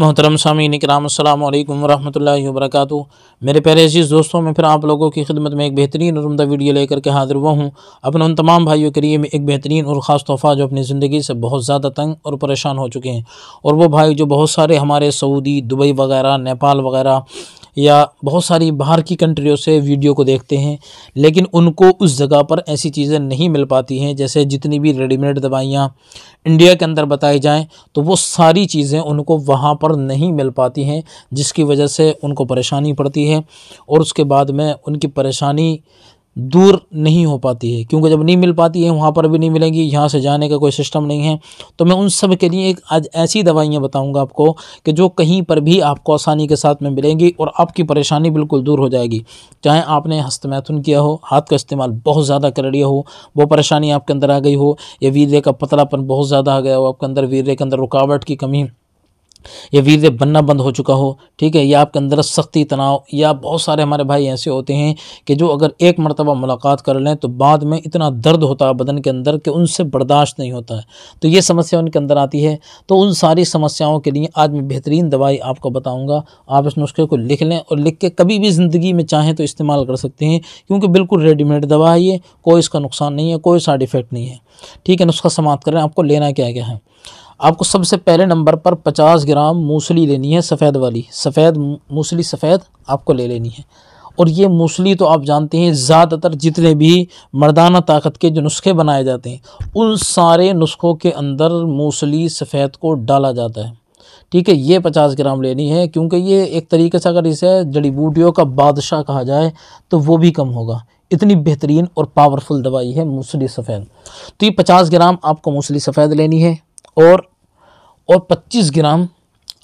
मोहतरम सामीन कराम अल्लाम वरहमल वर्क मेरे प्यारे अजीज़ दोस्तों में फिर आप लोगों की खिदमत में एक बेहतरीन और उमदा वीडियो लेकर के हाजिर हुआ हूँ अपने उन तमाम भाइयों के लिए मैं एक बेहतरीन और ख़ास तोहफ़ा जो अपनी ज़िंदगी से बहुत ज़्यादा तंग और परेशान हो चुके हैं और वो भाई जो बहुत सारे हमारे सऊदी दुबई वगैरह नेपाल वगैरह या बहुत सारी बाहर की कंट्रियों से वीडियो को देखते हैं लेकिन उनको उस जगह पर ऐसी चीज़ें नहीं मिल पाती हैं जैसे जितनी भी रेडीमेड दवाइयाँ इंडिया के अंदर बताई जाएँ तो वो सारी चीज़ें उनको वहाँ पर नहीं मिल पाती हैं जिसकी वजह से उनको परेशानी पड़ती है और उसके बाद में उनकी परेशानी दूर नहीं हो पाती है क्योंकि जब नहीं मिल पाती है वहाँ पर भी नहीं मिलेंगी यहाँ से जाने का कोई सिस्टम नहीं है तो मैं उन सब के लिए एक आज ऐसी दवाइयाँ बताऊँगा आपको कि जो कहीं पर भी आपको आसानी के साथ में मिलेंगी और आपकी परेशानी बिल्कुल दूर हो जाएगी चाहे आपने हस्तमैथुन किया हो हाथ का इस्तेमाल बहुत ज़्यादा कर लिया हो वो परेशानी आपके अंदर आ गई हो या वीर्य का पतलापन बहुत ज़्यादा आ गया हो आपके अंदर वीर्य के अंदर रुकावट की कमी या वीर बनना बंद हो चुका हो ठीक है या आपके अंदर सख्ती तनाव या बहुत सारे हमारे भाई ऐसे होते हैं कि जो अगर एक मरतबा मुलाकात कर लें तो बाद में इतना दर्द होता है बदन के अंदर कि उनसे बर्दाश्त नहीं होता है तो ये समस्या उनके अंदर आती है तो उन सारी समस्याओं के लिए आज मैं बेहतरीन दवाई आपको बताऊँगा आप इस नुस्खे को लिख लें और लिख के कभी भी ज़िंदगी में चाहें तो इस्तेमाल कर सकते हैं क्योंकि बिल्कुल रेडीमेड दवा है ये कोई इसका नुकसान नहीं है कोई साइड इफ़ेक्ट नहीं है ठीक है नुस्खा समाप्त करें आपको लेना क्या क्या है आपको सबसे पहले नंबर पर पचास ग्राम मूसली लेनी है सफ़ेद वाली सफ़ेद मूसली सफ़ेद आपको ले लेनी है और ये मूसली तो आप जानते हैं ज़्यादातर जितने भी मर्दाना ताकत के जो नुस्खे बनाए जाते हैं उन सारे नुस्खों के अंदर मूसली सफ़ेद को डाला जाता है ठीक है ये पचास ग्राम लेनी है क्योंकि ये एक तरीके से अगर इसे जड़ी बूटियों का बादशाह कहा जाए तो वो भी कम होगा इतनी बेहतरीन और पावरफुल दवाई है मूसली सफ़ेद तो ये पचास ग्राम आपको मूसली सफ़ेद लेनी है और और 25 ग्राम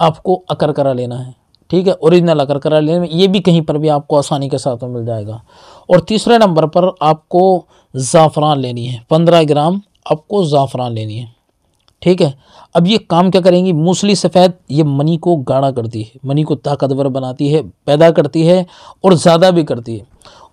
आपको अकरकरा लेना है ठीक है ओरिजिनल अकरकरा लेने में ये भी कहीं पर भी आपको आसानी के साथ में मिल जाएगा और तीसरे नंबर पर आपको ज़ाफ़रान लेनी है पंद्रह ग्राम आपको ज़ाफ़रान लेनी है ठीक है अब ये काम क्या करेंगी मूसली सफ़ेद ये मनी को गाढ़ा करती है मनी को ताकतवर बनाती है पैदा करती है और ज़्यादा भी करती है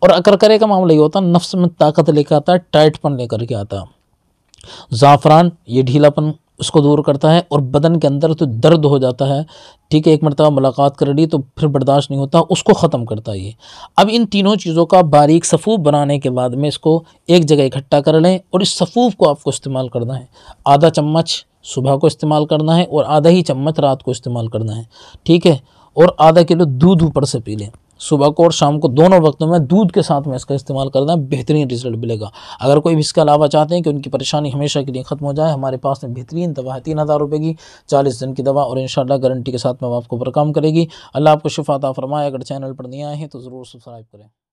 और अकरकरे का मामला ये होता है नफ्स में ताकत लेकर आता है टाइटपन लेकर के आता है ज़ाफ़रान ये ढीलापन उसको दूर करता है और बदन के अंदर तो दर्द हो जाता है ठीक है एक मरतबा मुलाकात कर ली तो फिर बर्दाश्त नहीं होता उसको ख़त्म करता है अब इन तीनों चीज़ों का बारीक सफ़ूफ बनाने के बाद में इसको एक जगह इकट्ठा कर लें और इस सफ़ूफ को आपको इस्तेमाल करना है आधा चम्मच सुबह को इस्तेमाल करना है और आधा ही चम्मच रात को इस्तेमाल करना है ठीक है और आधा किलो दूध ऊपर से पी लें सुबह को और शाम को दोनों वक्तों में दूध के साथ में इसका इस्तेमाल करना बेहतरीन रिजल्ट मिलेगा अगर कोई भी इसका अलावा चाहते हैं कि उनकी परेशानी हमेशा के लिए ख़त्म हो जाए हमारे पास में बेहतरीन दवा है तीन हज़ार रुपये की चालीस दिन की दवा और इन गारंटी के साथ में आपको पर काम करेगी अल्लाह आपको शिफाता फरमाए अगर चैनल पर नहीं आए हैं तो ज़रूर सब्सक्राइब करें